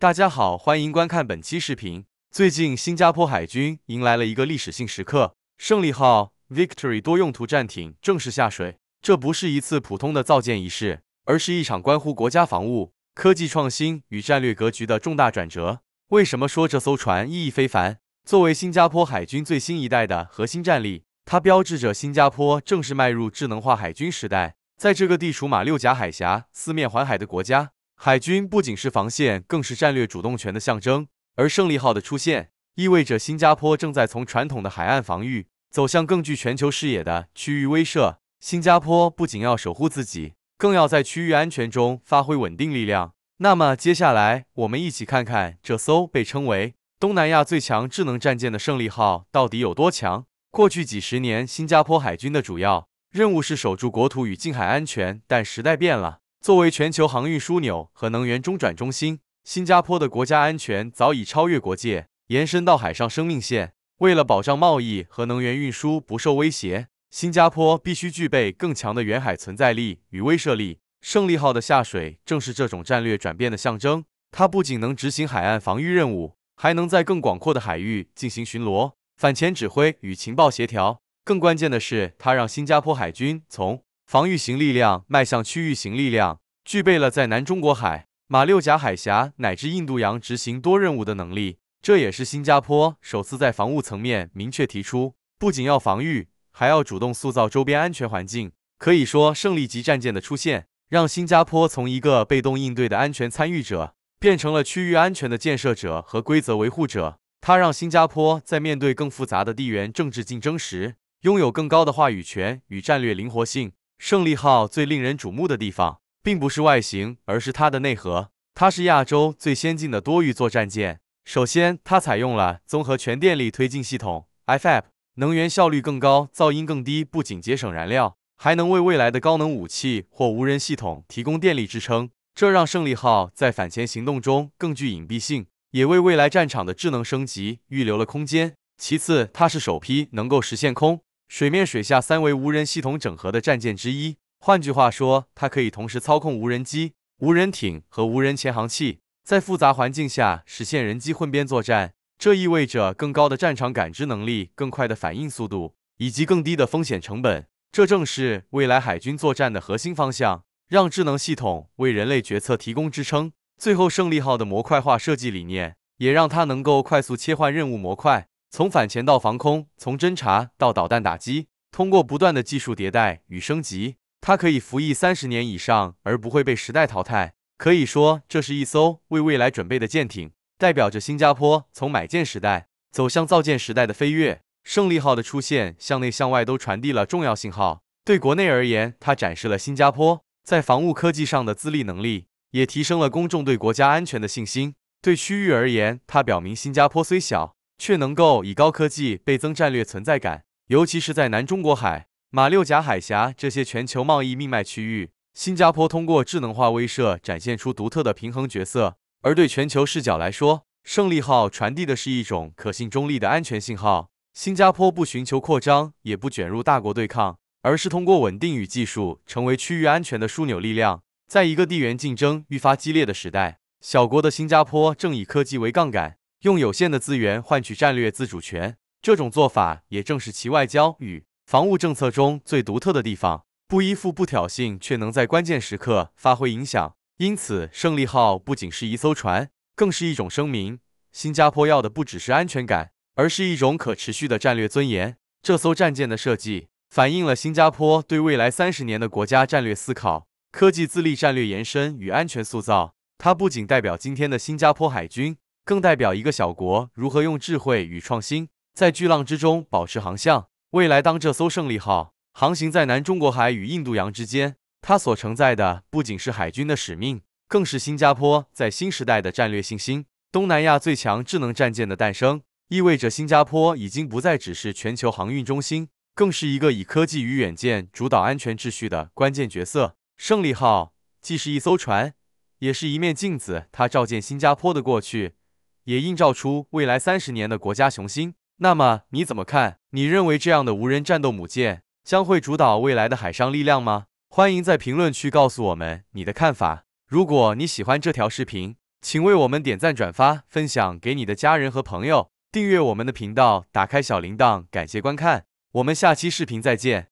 大家好，欢迎观看本期视频。最近，新加坡海军迎来了一个历史性时刻——胜利号 （Victory） 多用途战艇正式下水。这不是一次普通的造舰仪式，而是一场关乎国家防务、科技创新与战略格局的重大转折。为什么说这艘船意义非凡？作为新加坡海军最新一代的核心战力，它标志着新加坡正式迈入智能化海军时代。在这个地处马六甲海峡、四面环海的国家，海军不仅是防线，更是战略主动权的象征。而胜利号的出现，意味着新加坡正在从传统的海岸防御走向更具全球视野的区域威慑。新加坡不仅要守护自己，更要在区域安全中发挥稳定力量。那么，接下来我们一起看看这艘被称为东南亚最强智能战舰的胜利号到底有多强。过去几十年，新加坡海军的主要任务是守住国土与近海安全，但时代变了。作为全球航运枢纽和能源中转中心，新加坡的国家安全早已超越国界，延伸到海上生命线。为了保障贸易和能源运输不受威胁，新加坡必须具备更强的远海存在力与威慑力。胜利号的下水正是这种战略转变的象征。它不仅能执行海岸防御任务，还能在更广阔的海域进行巡逻、反潜指挥与情报协调。更关键的是，它让新加坡海军从防御型力量迈向区域型力量，具备了在南中国海、马六甲海峡乃至印度洋执行多任务的能力。这也是新加坡首次在防务层面明确提出，不仅要防御，还要主动塑造周边安全环境。可以说，胜利级战舰的出现，让新加坡从一个被动应对的安全参与者，变成了区域安全的建设者和规则维护者。它让新加坡在面对更复杂的地缘政治竞争时，拥有更高的话语权与战略灵活性。胜利号最令人瞩目的地方，并不是外形，而是它的内核。它是亚洲最先进的多域作战舰。首先，它采用了综合全电力推进系统 （FAP），能源效率更高，噪音更低，不仅节省燃料，还能为未来的高能武器或无人系统提供电力支撑。这让胜利号在反潜行动中更具隐蔽性，也为未来战场的智能升级预留了空间。其次，它是首批能够实现空。水面、水下三维无人系统整合的战舰之一。换句话说，它可以同时操控无人机、无人艇和无人潜航器，在复杂环境下实现人机混编作战。这意味着更高的战场感知能力、更快的反应速度以及更低的风险成本。这正是未来海军作战的核心方向，让智能系统为人类决策提供支撑。最后，胜利号的模块化设计理念也让它能够快速切换任务模块。从反潜到防空，从侦察到导弹打击，通过不断的技术迭代与升级，它可以服役三十年以上而不会被时代淘汰。可以说，这是一艘为未来准备的舰艇，代表着新加坡从买舰时代走向造舰时代的飞跃。胜利号的出现，向内向外都传递了重要信号。对国内而言，它展示了新加坡在防务科技上的自立能力，也提升了公众对国家安全的信心。对区域而言，它表明新加坡虽小。却能够以高科技倍增战略存在感，尤其是在南中国海、马六甲海峡这些全球贸易命脉区域，新加坡通过智能化威慑展现出独特的平衡角色。而对全球视角来说，《胜利号》传递的是一种可信中立的安全信号。新加坡不寻求扩张，也不卷入大国对抗，而是通过稳定与技术成为区域安全的枢纽力量。在一个地缘竞争愈发激烈的时代，小国的新加坡正以科技为杠杆。用有限的资源换取战略自主权，这种做法也正是其外交与防务政策中最独特的地方。不依附、不挑衅，却能在关键时刻发挥影响。因此，胜利号不仅是一艘船，更是一种声明。新加坡要的不只是安全感，而是一种可持续的战略尊严。这艘战舰的设计反映了新加坡对未来三十年的国家战略思考、科技自立战略延伸与安全塑造。它不仅代表今天的新加坡海军。更代表一个小国如何用智慧与创新，在巨浪之中保持航向。未来，当这艘胜利号航行在南中国海与印度洋之间，它所承载的不仅是海军的使命，更是新加坡在新时代的战略信心。东南亚最强智能战舰的诞生，意味着新加坡已经不再只是全球航运中心，更是一个以科技与远见主导安全秩序的关键角色。胜利号既是一艘船，也是一面镜子，它照见新加坡的过去。也映照出未来三十年的国家雄心。那么你怎么看？你认为这样的无人战斗母舰将会主导未来的海上力量吗？欢迎在评论区告诉我们你的看法。如果你喜欢这条视频，请为我们点赞、转发、分享给你的家人和朋友，订阅我们的频道，打开小铃铛。感谢观看，我们下期视频再见。